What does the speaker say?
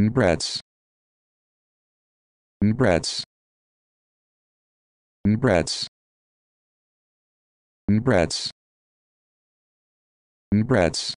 Bretts. Bretts. Bretts. Bretts. Bretts.